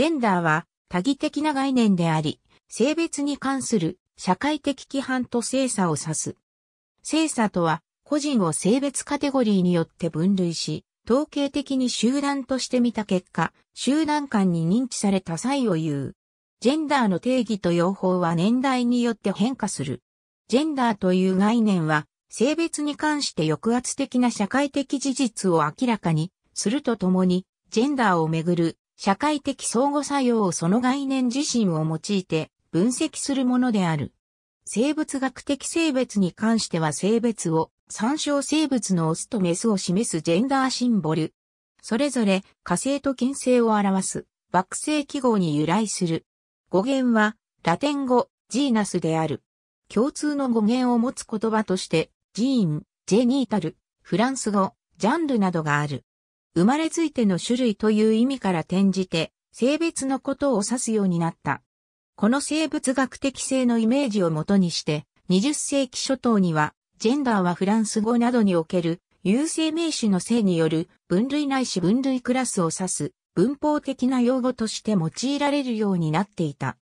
ジェンダーは多義的な概念であり、性別に関する社会的規範と性差を指す。性差とは、個人を性別カテゴリーによって分類し、統計的に集団として見た結果、集団間に認知された際を言う。ジェンダーの定義と用法は年代によって変化する。ジェンダーという概念は、性別に関して抑圧的な社会的事実を明らかにするとともに、ジェンダーをめぐる社会的相互作用をその概念自身を用いて分析するものである。生物学的性別に関しては性別を参照生物のオスとメスを示すジェンダーシンボル。それぞれ火星と金星を表す惑星記号に由来する。語源はラテン語ジーナスである。共通の語源を持つ言葉としてジーン、ジェニータル、フランス語、ジャンルなどがある。生まれついての種類という意味から転じて、性別のことを指すようになった。この生物学的性のイメージをもとにして、20世紀初頭には、ジェンダーはフランス語などにおける、優勢名詞の性による分類ないし分類クラスを指す文法的な用語として用いられるようになっていた。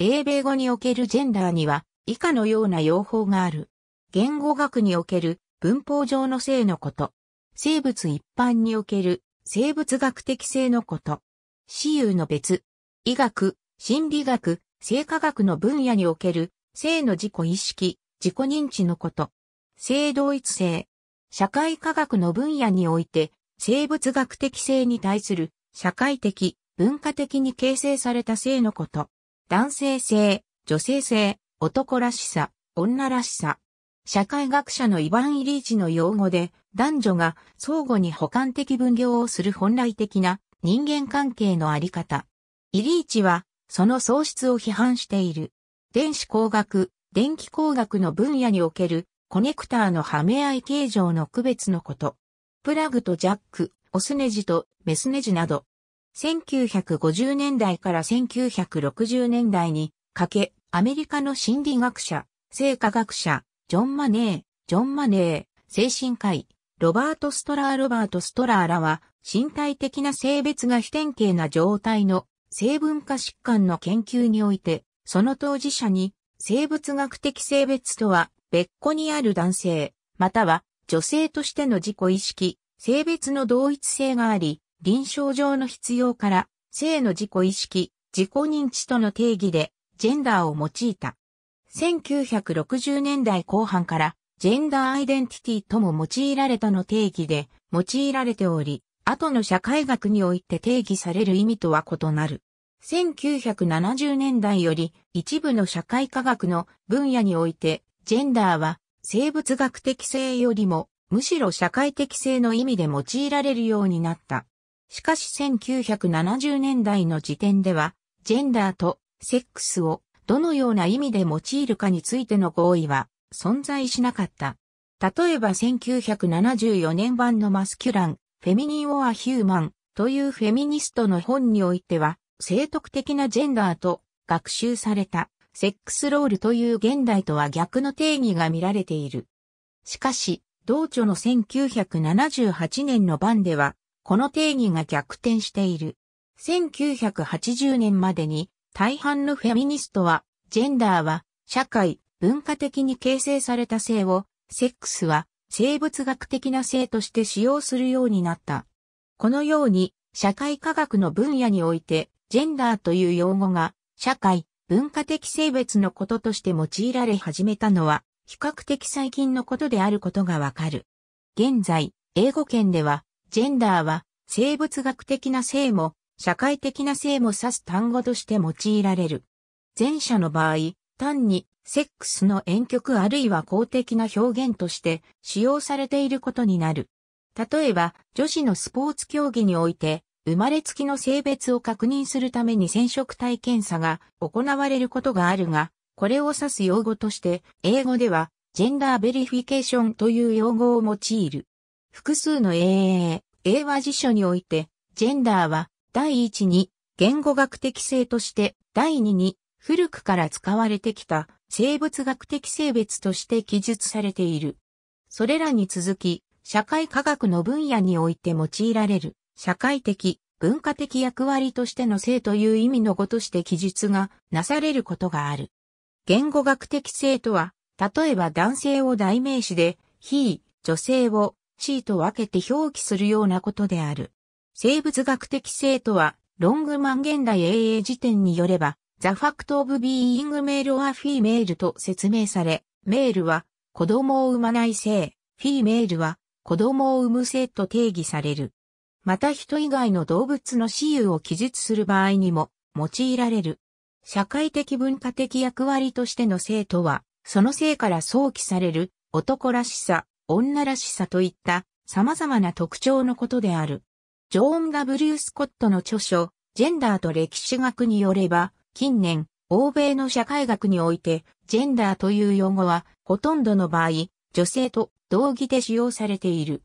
英米語におけるジェンダーには以下のような用法がある。言語学における文法上の性のこと。生物一般における生物学的性のこと。私有の別、医学、心理学、生化学の分野における性の自己意識、自己認知のこと。性同一性。社会科学の分野において、生物学的性に対する社会的、文化的に形成された性のこと。男性性、女性性、男らしさ、女らしさ。社会学者のイヴァン・イリーチの用語で、男女が相互に補完的分業をする本来的な人間関係のあり方。イリーチは、その喪失を批判している。電子工学、電気工学の分野におけるコネクターのはめ合い形状の区別のこと。プラグとジャック、オスネジとメスネジなど。1950年代から1960年代にかけ、アメリカの心理学者、生科学者、ジョン・マネー、ジョン・マネー、精神科医、ロバート・ストラーロバート・ストラーらは、身体的な性別が非典型な状態の生文化疾患の研究において、その当事者に生物学的性別とは別個にある男性、または女性としての自己意識、性別の同一性があり、臨床上の必要から性の自己意識、自己認知との定義でジェンダーを用いた。1960年代後半からジェンダーアイデンティティとも用いられたの定義で用いられており、後の社会学において定義される意味とは異なる。1970年代より一部の社会科学の分野において、ジェンダーは生物学的性よりもむしろ社会的性の意味で用いられるようになった。しかし1970年代の時点では、ジェンダーとセックスをどのような意味で用いるかについての合意は存在しなかった。例えば1974年版のマスキュラン、フェミニン・オア・ヒューマンというフェミニストの本においては、聖徳的なジェンダーと学習されたセックスロールという現代とは逆の定義が見られている。しかし、同著の1978年の版では、この定義が逆転している。1980年までに大半のフェミニストは、ジェンダーは社会、文化的に形成された性を、セックスは生物学的な性として使用するようになった。このように、社会科学の分野において、ジェンダーという用語が、社会、文化的性別のこととして用いられ始めたのは、比較的最近のことであることがわかる。現在、英語圏では、ジェンダーは、生物学的な性も、社会的な性も指す単語として用いられる。前者の場合、単にセックスの婉曲あるいは公的な表現として使用されていることになる。例えば、女子のスポーツ競技において、生まれつきの性別を確認するために染色体検査が行われることがあるが、これを指す用語として、英語では、ジェンダーベリフィケーションという用語を用いる。複数の AAA、英和辞書において、ジェンダーは、第一に、言語学的性として、第二に、古くから使われてきた生物学的性別として記述されている。それらに続き、社会科学の分野において用いられる社会的、文化的役割としての性という意味の語として記述がなされることがある。言語学的性とは、例えば男性を代名詞で、非、女性を、地位と分けて表記するようなことである。生物学的性とは、ロングマン現代 AA 辞典によれば、The fact of being male or female と説明され、メールは子供を産まない性、フィーメールは子供を産む性と定義される。また人以外の動物の私有を記述する場合にも用いられる。社会的文化的役割としての性とは、その性から想起される男らしさ、女らしさといった様々な特徴のことである。ジョーン・ W・ スコットの著書、ジェンダーと歴史学によれば、近年、欧米の社会学において、ジェンダーという用語は、ほとんどの場合、女性と同義で使用されている。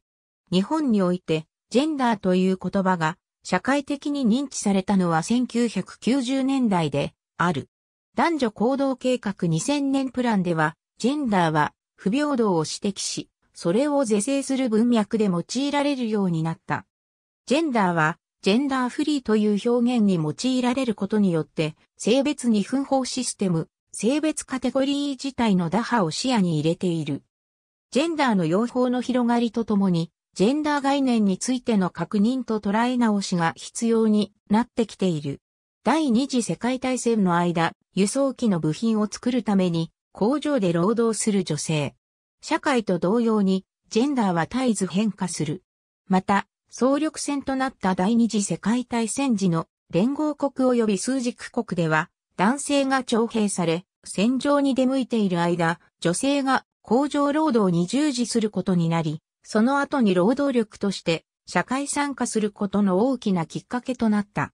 日本において、ジェンダーという言葉が、社会的に認知されたのは1990年代で、ある。男女行動計画2000年プランでは、ジェンダーは不平等を指摘し、それを是正する文脈で用いられるようになった。ジェンダーはジェンダーフリーという表現に用いられることによって、性別二分法システム、性別カテゴリー自体の打破を視野に入れている。ジェンダーの用法の広がりとともに、ジェンダー概念についての確認と捉え直しが必要になってきている。第二次世界大戦の間、輸送機の部品を作るために、工場で労働する女性。社会と同様に、ジェンダーは絶えず変化する。また、総力戦となった第二次世界大戦時の連合国及び数軸国では、男性が徴兵され、戦場に出向いている間、女性が工場労働に従事することになり、その後に労働力として社会参加することの大きなきっかけとなった。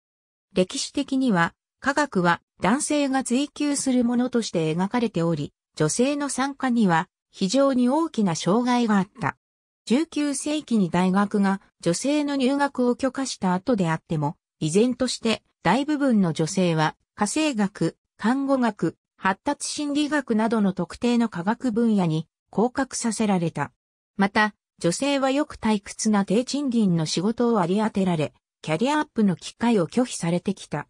歴史的には、科学は男性が追求するものとして描かれており、女性の参加には非常に大きな障害があった。19世紀に大学が女性の入学を許可した後であっても、依然として大部分の女性は、家政学、看護学、発達心理学などの特定の科学分野に降格させられた。また、女性はよく退屈な低賃金の仕事を割り当てられ、キャリアアップの機会を拒否されてきた。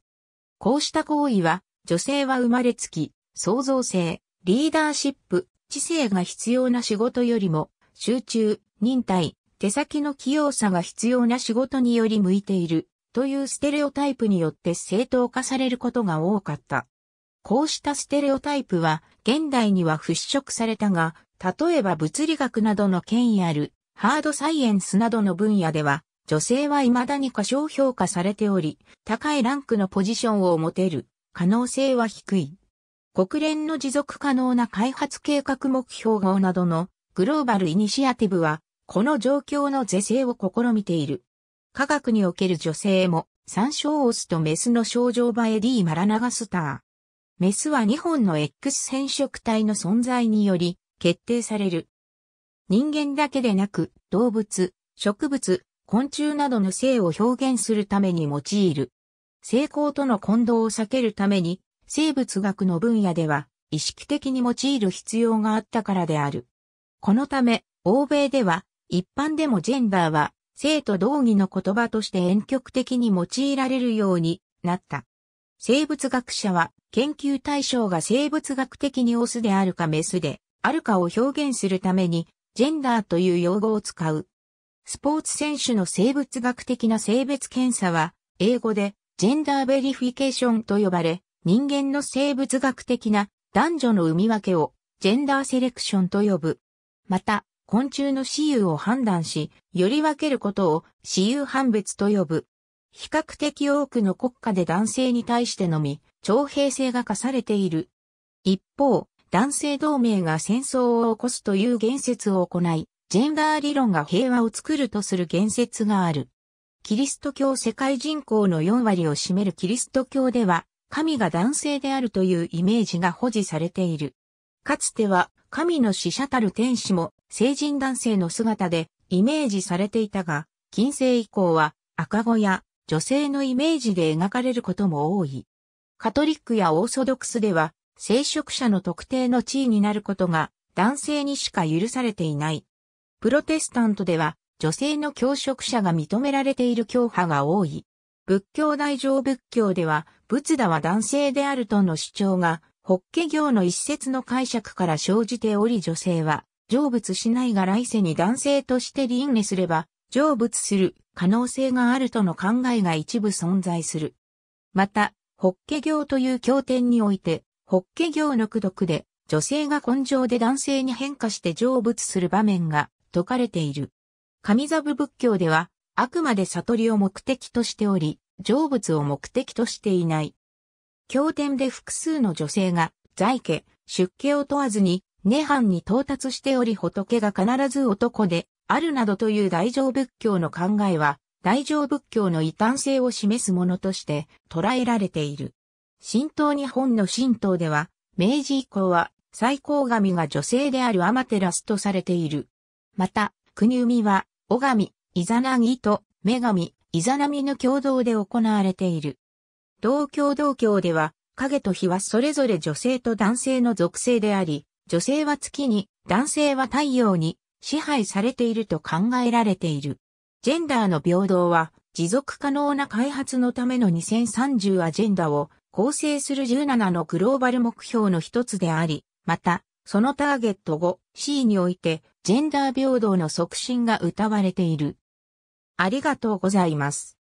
こうした行為は、女性は生まれつき、創造性、リーダーシップ、知性が必要な仕事よりも、集中、忍耐、手先の器用さが必要な仕事により向いているというステレオタイプによって正当化されることが多かった。こうしたステレオタイプは現代には払拭されたが、例えば物理学などの権威あるハードサイエンスなどの分野では女性は未だに過小評価されており、高いランクのポジションを持てる可能性は低い。国連の持続可能な開発計画目標号などのグローバルイニシアティブはこの状況の是正を試みている。科学における女性も、参照オスとメスの症状バエ D マラナガスター。メスは2本の X 染色体の存在により決定される。人間だけでなく、動物、植物、昆虫などの性を表現するために用いる。性交との混同を避けるために、生物学の分野では意識的に用いる必要があったからである。このため、欧米では一般でもジェンダーは、性と同義の言葉として遠曲的に用いられるようになった。生物学者は、研究対象が生物学的にオスであるかメスで、あるかを表現するために、ジェンダーという用語を使う。スポーツ選手の生物学的な性別検査は、英語で、ジェンダーベリフィケーションと呼ばれ、人間の生物学的な男女の生み分けをジェンダーセレクションと呼ぶ。また、昆虫の私有を判断し、より分けることを私有判別と呼ぶ。比較的多くの国家で男性に対してのみ、徴兵制が課されている。一方、男性同盟が戦争を起こすという言説を行い、ジェンダー理論が平和を作るとする言説がある。キリスト教世界人口の4割を占めるキリスト教では、神が男性であるというイメージが保持されている。かつては、神の死者たる天使も成人男性の姿でイメージされていたが、近世以降は赤子や女性のイメージで描かれることも多い。カトリックやオーソドクスでは、聖職者の特定の地位になることが男性にしか許されていない。プロテスタントでは女性の教職者が認められている教派が多い。仏教大乗仏教では、仏陀は男性であるとの主張が、法華経の一節の解釈から生じており女性は成仏しないが来世に男性として輪廻すれば、成仏する可能性があるとの考えが一部存在する。また、法華経という経典において、法華経の苦読で、女性が根性で男性に変化して成仏する場面が説かれている。神座部仏教では、あくまで悟りを目的としており、成仏を目的としていない。経典で複数の女性が、在家、出家を問わずに、涅槃に到達しており仏が必ず男であるなどという大乗仏教の考えは、大乗仏教の異端性を示すものとして捉えられている。神道日本の神道では、明治以降は最高神が女性であるアマテラスとされている。また、国海は、お神、イザナギと、女神、イザナミの共同で行われている。同教同教では、影と日はそれぞれ女性と男性の属性であり、女性は月に、男性は太陽に支配されていると考えられている。ジェンダーの平等は、持続可能な開発のための2030アジェンダを構成する17のグローバル目標の一つであり、また、そのターゲット 5C において、ジェンダー平等の促進が謳われている。ありがとうございます。